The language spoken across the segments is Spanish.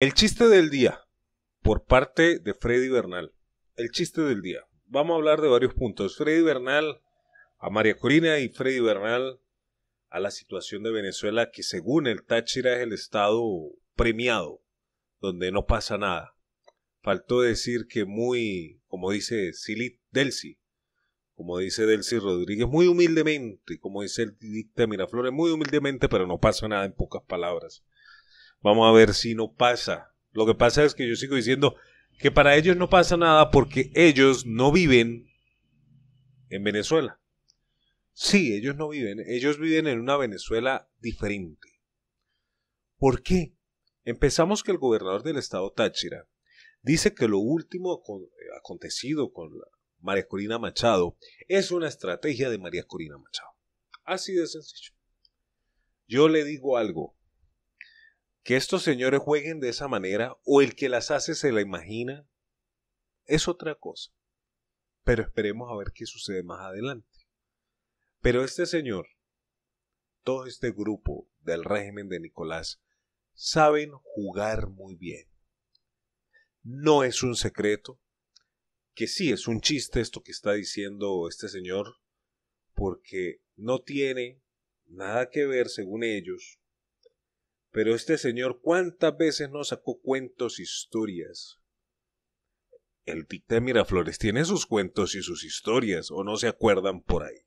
El chiste del día, por parte de Freddy Bernal. El chiste del día. Vamos a hablar de varios puntos. Freddy Bernal, a María Corina y Freddy Bernal, a la situación de Venezuela, que según el Táchira es el estado premiado, donde no pasa nada. Faltó decir que muy, como dice Silit Delcy, como dice Delcy Rodríguez, muy humildemente, como dice el dicta Miraflores, muy humildemente, pero no pasa nada en pocas palabras. Vamos a ver si no pasa. Lo que pasa es que yo sigo diciendo que para ellos no pasa nada porque ellos no viven en Venezuela. Sí, ellos no viven, ellos viven en una Venezuela diferente. ¿Por qué? Empezamos que el gobernador del estado Táchira dice que lo último acontecido con María Corina Machado es una estrategia de María Corina Machado. Así de sencillo. Yo le digo algo, que estos señores jueguen de esa manera o el que las hace se la imagina, es otra cosa. Pero esperemos a ver qué sucede más adelante. Pero este señor, todo este grupo del régimen de Nicolás, saben jugar muy bien. No es un secreto que sí es un chiste esto que está diciendo este señor, porque no tiene nada que ver, según ellos, pero este señor cuántas veces no sacó cuentos, e historias. El dicta Miraflores tiene sus cuentos y sus historias, o no se acuerdan por ahí.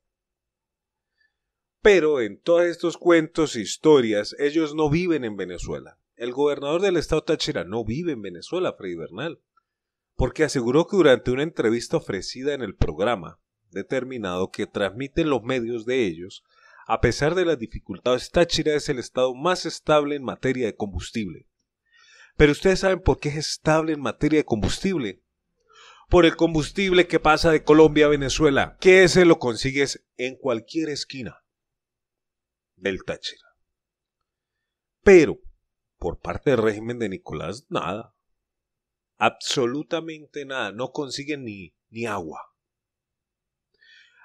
Pero en todos estos cuentos e historias, ellos no viven en Venezuela. El gobernador del estado Táchira no vive en Venezuela, Freddy Bernal, porque aseguró que durante una entrevista ofrecida en el programa, determinado que transmiten los medios de ellos, a pesar de las dificultades, Táchira es el estado más estable en materia de combustible. Pero ustedes saben por qué es estable en materia de combustible. Por el combustible que pasa de Colombia a Venezuela, que ese lo consigues en cualquier esquina del Táchira. Pero, por parte del régimen de Nicolás, nada. Absolutamente nada. No consiguen ni, ni agua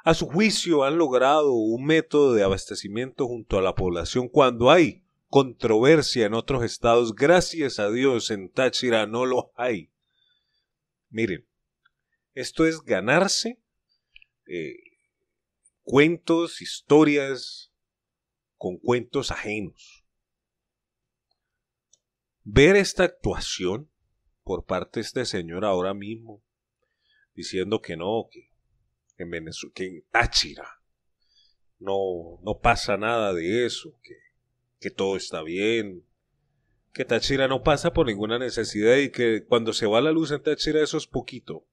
a su juicio han logrado un método de abastecimiento junto a la población cuando hay controversia en otros estados. Gracias a Dios en Táchira no lo hay. Miren, esto es ganarse eh, cuentos, historias con cuentos ajenos. Ver esta actuación por parte de este señor ahora mismo, diciendo que no, que en Venezuela, en Táchira no, no pasa nada de eso, que, todo está bien, que Táchira no pasa por ninguna necesidad y que cuando se va la luz en Táchira eso es poquito,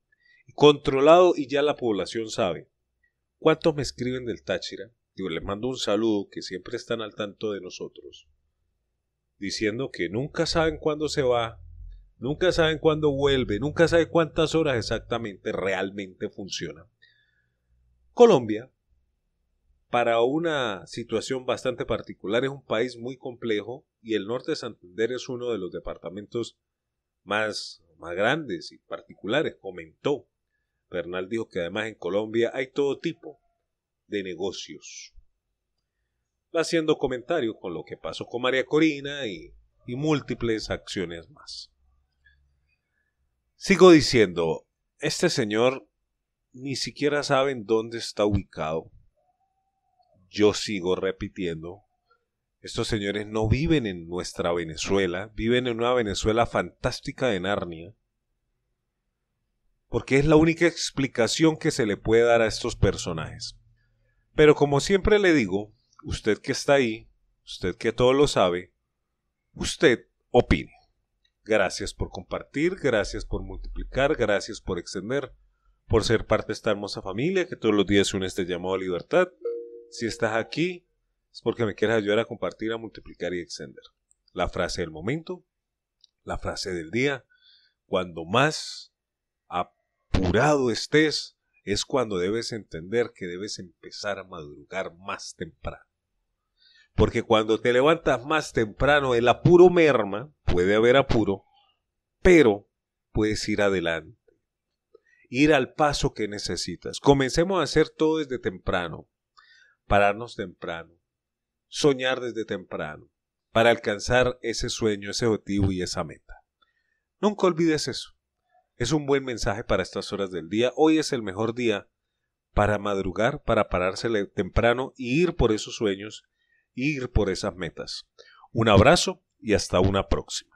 controlado y ya la población sabe. ¿Cuántos me escriben del Táchira? Yo les mando un saludo que siempre están al tanto de nosotros, diciendo que nunca saben cuándo se va, nunca saben cuándo vuelve, nunca saben cuántas horas exactamente realmente funcionan. Colombia, para una situación bastante particular, es un país muy complejo y el norte de Santander es uno de los departamentos más, más grandes y particulares, comentó. Bernal dijo que además en Colombia hay todo tipo de negocios. Haciendo comentarios con lo que pasó con María Corina y múltiples acciones más. Sigo diciendo, este señor ni siquiera saben dónde está ubicado. Yo sigo repitiendo, estos señores no viven en nuestra Venezuela, viven en una Venezuela fantástica de Narnia, porque es la única explicación que se le puede dar a estos personajes. Pero como siempre le digo, usted que está ahí, usted que todo lo sabe, usted opine. Gracias por compartir, gracias por multiplicar, gracias por extender por ser parte de esta hermosa familia que todos los días une este llamado a libertad. Si estás aquí, es porque me quieres ayudar a compartir, a multiplicar y extender. La frase del momento, la frase del día, cuando más apurado estés, es cuando debes entender que debes empezar a madrugar más temprano. Porque cuando te levantas más temprano, el apuro merma, puede haber apuro, pero puedes ir adelante ir al paso que necesitas. Comencemos a hacer todo desde temprano, pararnos temprano, soñar desde temprano, para alcanzar ese sueño, ese objetivo y esa meta. Nunca olvides eso. Es un buen mensaje para estas horas del día. Hoy es el mejor día para madrugar, para pararse temprano y ir por esos sueños, ir por esas metas. Un abrazo y hasta una próxima.